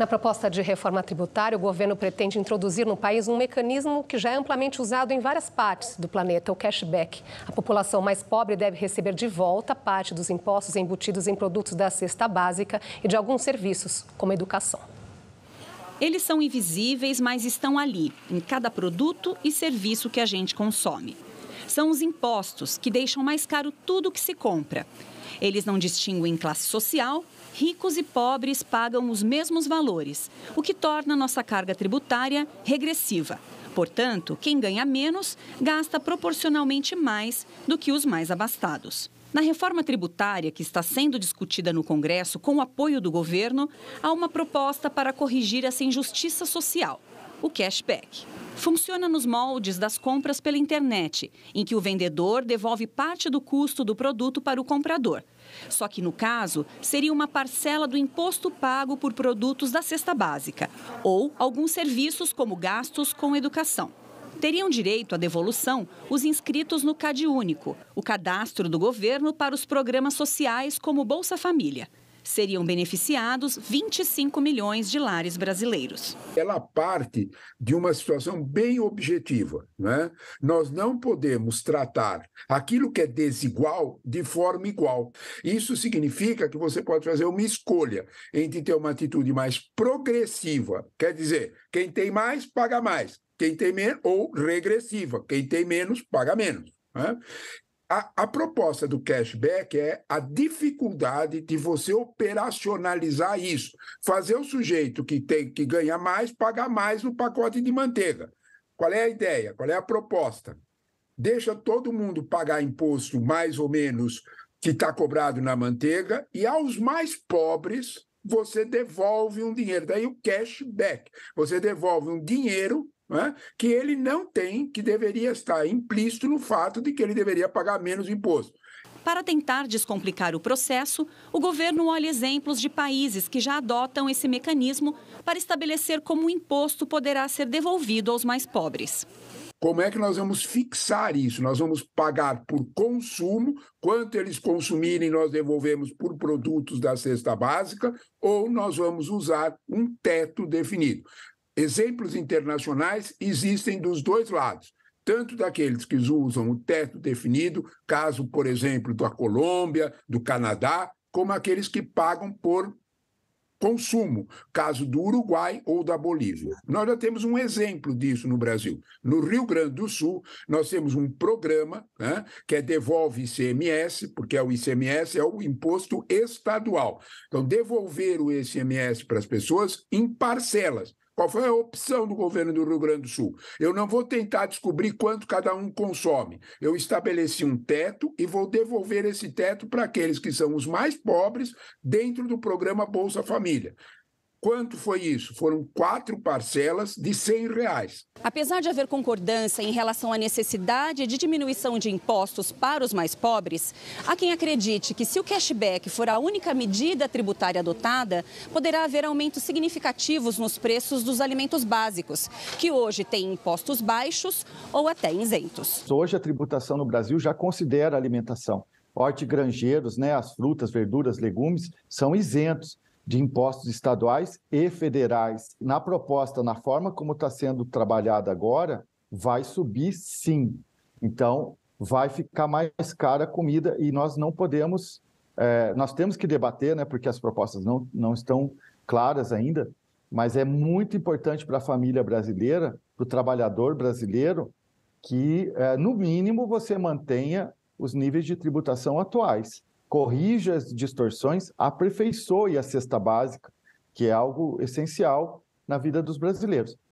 Na proposta de reforma tributária, o governo pretende introduzir no país um mecanismo que já é amplamente usado em várias partes do planeta, o cashback. A população mais pobre deve receber de volta parte dos impostos embutidos em produtos da cesta básica e de alguns serviços, como educação. Eles são invisíveis, mas estão ali, em cada produto e serviço que a gente consome são os impostos que deixam mais caro tudo que se compra. Eles não distinguem classe social, ricos e pobres pagam os mesmos valores, o que torna nossa carga tributária regressiva. Portanto, quem ganha menos gasta proporcionalmente mais do que os mais abastados. Na reforma tributária que está sendo discutida no Congresso com o apoio do governo, há uma proposta para corrigir essa injustiça social, o cashback. Funciona nos moldes das compras pela internet, em que o vendedor devolve parte do custo do produto para o comprador. Só que, no caso, seria uma parcela do imposto pago por produtos da cesta básica ou alguns serviços, como gastos com educação teriam direito à devolução os inscritos no CadÚnico, o cadastro do governo para os programas sociais como Bolsa Família. Seriam beneficiados 25 milhões de lares brasileiros. Ela parte de uma situação bem objetiva. Né? Nós não podemos tratar aquilo que é desigual de forma igual. Isso significa que você pode fazer uma escolha entre ter uma atitude mais progressiva, quer dizer, quem tem mais, paga mais, quem tem menos, ou regressiva, quem tem menos, paga menos. Né? a, a proposta do cashback é a dificuldade de você operacionalizar isso, fazer o sujeito que tem que ganhar mais pagar mais no pacote de manteiga. Qual é a ideia? Qual é a proposta? Deixa todo mundo pagar imposto mais ou menos que está cobrado na manteiga e aos mais pobres você devolve um dinheiro. Daí o cashback. Você devolve um dinheiro né, que ele não tem, que deveria estar implícito no fato de que ele deveria pagar menos imposto. Para tentar descomplicar o processo, o governo olha exemplos de países que já adotam esse mecanismo para estabelecer como o imposto poderá ser devolvido aos mais pobres. Como é que nós vamos fixar isso? Nós vamos pagar por consumo, quanto eles consumirem, nós devolvemos por produtos da cesta básica, ou nós vamos usar um teto definido. Exemplos internacionais existem dos dois lados, tanto daqueles que usam o teto definido, caso, por exemplo, da Colômbia, do Canadá, como aqueles que pagam por consumo, caso do Uruguai ou da Bolívia. Nós já temos um exemplo disso no Brasil. No Rio Grande do Sul, nós temos um programa né, que é devolve ICMS, porque é o ICMS é o imposto estadual. Então, devolver o ICMS para as pessoas em parcelas. Qual foi a opção do governo do Rio Grande do Sul? Eu não vou tentar descobrir quanto cada um consome. Eu estabeleci um teto e vou devolver esse teto para aqueles que são os mais pobres dentro do programa Bolsa Família. Quanto foi isso? Foram quatro parcelas de 100 reais. Apesar de haver concordância em relação à necessidade de diminuição de impostos para os mais pobres, há quem acredite que se o cashback for a única medida tributária adotada, poderá haver aumentos significativos nos preços dos alimentos básicos, que hoje têm impostos baixos ou até isentos. Hoje a tributação no Brasil já considera alimentação. Hortigranjeiros, né, as frutas, verduras, legumes, são isentos de impostos estaduais e federais, na proposta, na forma como está sendo trabalhada agora, vai subir sim. Então, vai ficar mais cara a comida e nós não podemos, é, nós temos que debater, né, porque as propostas não, não estão claras ainda, mas é muito importante para a família brasileira, para o trabalhador brasileiro, que, é, no mínimo, você mantenha os níveis de tributação atuais corrija as distorções, aperfeiçoe a cesta básica, que é algo essencial na vida dos brasileiros.